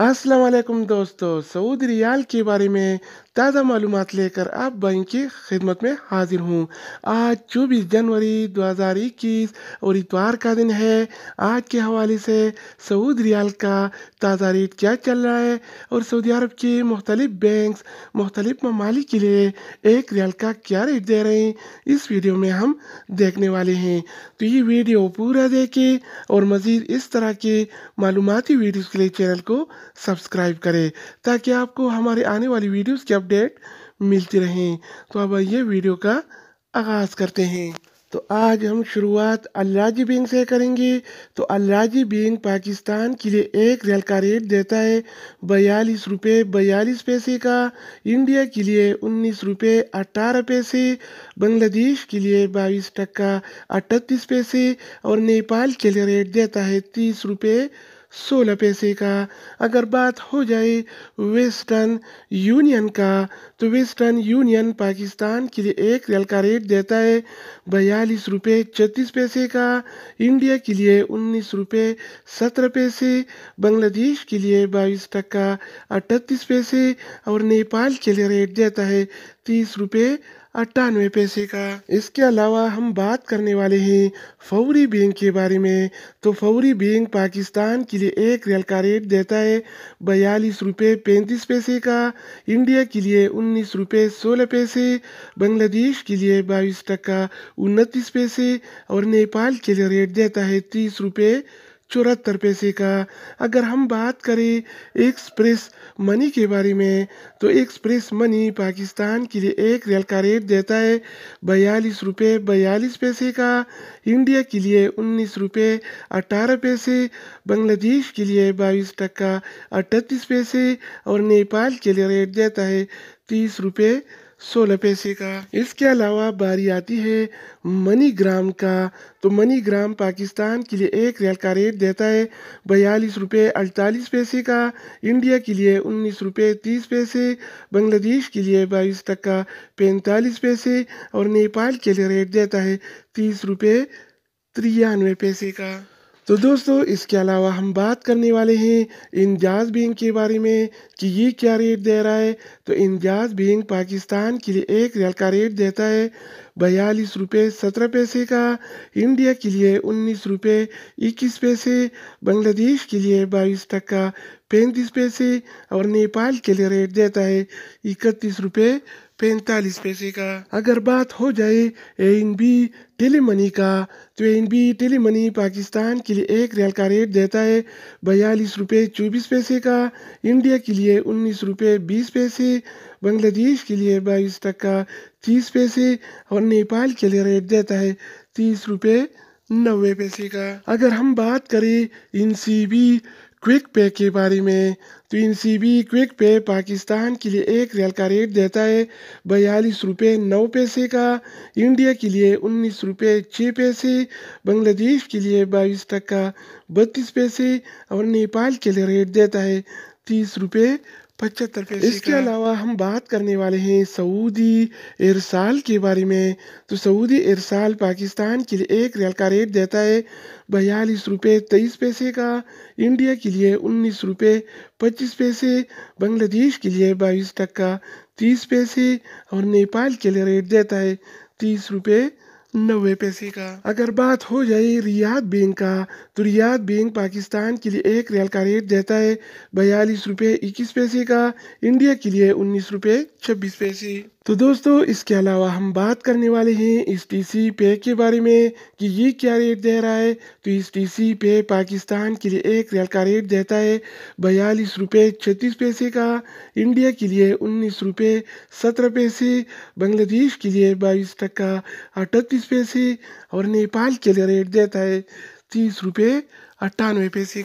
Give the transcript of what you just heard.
अस्सलाम वालेकुम दोस्तों सऊदी रियाल के बारे में ताज़ा मालूम लेकर आप बैंक की खिदमत में हाजिर हूँ आज चौबीस जनवरी 2021 और इतवार का दिन है आज के हवाले से सऊदी रियाल का ताज़ा रेट क्या चल रहा है और सऊदी अरब के मुख्तलिफ बैंक मुख्तलिफ ममालिक के लिए एक रियाल का क्या रेट दे रहे हैं इस वीडियो में हम देखने वाले हैं तो ये वीडियो पूरा देखें और मज़ीद इस तरह के मालूमती वीडियोज़ के लिए चैनल को सब्सक्राइब करें ताकि आपको हमारे आने वाली वीडियोस की अपडेट मिलती रहें तो अब ये वीडियो का आगाज़ करते हैं तो आज हम शुरुआत अल्लाजी बिंग से करेंगे तो अल्लाजी बिंग पाकिस्तान के लिए एक रेल का रेट देता है बयालीस रुपये बयालीस पैसे का इंडिया के लिए उन्नीस रुपये अट्ठारह पैसे बांग्लादेश के लिए बाईस टक्का अठतीस पैसे और नेपाल के लिए रेट देता है तीस रुपये सोलह पैसे का अगर बात हो जाए वेस्टर्न यूनियन का तो वेस्टर्न यूनियन पाकिस्तान के लिए एक रेल का रेट देता है बयालीस रुपये छत्तीस पैसे का इंडिया के लिए उन्नीस रुपये सत्रह पैसे बांग्लादेश के लिए बाईस टक्का अठतीस पैसे और नेपाल के लिए रेट देता है तीस रुपये अट्ठानवे पैसे का इसके अलावा हम बात करने वाले हैं फौरी बैंक के बारे में तो फौरी बैंक पाकिस्तान के लिए एक रियल का रेट देता है बयालीस रुपये पैंतीस पैसे का इंडिया के लिए उन्नीस रुपये सोलह पैसे बांग्लादेश के लिए बाईस टका उनतीस पैसे और नेपाल के लिए रेट देता है तीस रुपये चौहत्तर पैसे का अगर हम बात करें एक्सप्रेस मनी के बारे में तो एक्सप्रेस मनी पाकिस्तान के लिए एक रेल का रेट देता है बयालीस रुपये बयालीस पैसे का इंडिया के लिए उन्नीस रुपये अठारह पैसे बांग्लादेश के लिए बाईस टक्का अठतीस पैसे और नेपाल के लिए रेट देता है तीस रुपये सोलह पैसे का इसके अलावा बारी आती है मनी ग्राम का तो मनी ग्राम पाकिस्तान के लिए एक रियल का रेट देता है बयालीस रुपये अड़तालीस पैसे का इंडिया के लिए उन्नीस रुपये तीस पैसे बांग्लादेश के लिए बाईस तक का पैंतालीस पैसे और नेपाल के लिए रेट देता है तीस रुपये तिरानवे पैसे का तो दोस्तों इसके अलावा हम बात करने वाले हैं इंजाज बिंग के बारे में कि ये क्या रेट दे रहा है तो इंजाज बिंग पाकिस्तान के लिए एक रियल का रेट देता है बयालीस रुपये सत्रह पैसे का इंडिया के लिए उन्नीस रुपये इक्कीस पैसे बांग्लादेश के लिए बाईस टक्का पैंतीस पैसे और नेपाल के लिए रेट देता है इकतीस रुपये पैंतालीस पैसे का अगर बात हो जाए A N B tele money का तो N B tele money Pakistan के लिए एक रियल का रेट देता है बयालीस रुपये चौबीस पैसे का इंडिया के लिए उन्नीस रुपये बीस पैसे बांग्लादेश के लिए बाईस तक का तीस पैसे और नेपाल के लिए रेट देता है तीस रुपये नब्बे पैसे का अगर हम बात करें इन सी बी क्विक पे के बारे में तो इन सी बी क्विक पे पाकिस्तान के लिए एक रियल का रेट देता है बयालीस रुपये नौ पैसे का इंडिया के लिए उन्नीस रुपये छः पैसे बांग्लादेश के लिए बाईस टका बत्तीस पैसे और नेपाल के लिए रेट देता है तीस रुपये पचहत्तर पैसे इसके अलावा हम बात करने वाले हैं सऊदी इरसाल के बारे में तो सऊदी इरसाल पाकिस्तान के लिए एक रियल का रेट देता है बयालीस रुपये तेईस पैसे का इंडिया के लिए उन्नीस रुपये पच्चीस पैसे बांग्लादेश के लिए बाईस टक्का तीस पैसे और नेपाल के लिए रेट देता है तीस रुपये नब्बे पैसे का अगर बात हो जाए रियाद बैंक का तो रियाद बैंक पाकिस्तान के लिए एक रियाल का रेट देता है बयालीस रूपए इक्कीस पैसे का इंडिया के लिए उन्नीस रूपए छब्बीस पैसे तो दोस्तों इसके अलावा हम बात करने वाले हैं इस टी सी पे के बारे में कि ये क्या रेट दे रहा है तो इस टी सी पे पाकिस्तान के लिए एक रियाल का रेट देता है बयालीस रुपये छत्तीस पैसे का इंडिया के लिए उन्नीस रुपये सत्रह पैसे बांग्लादेश के लिए बाईस टक्का अठतीस तीस पैसे और नेपाल के लिए रेट देता है तीस रुपये अट्ठानवे पैसे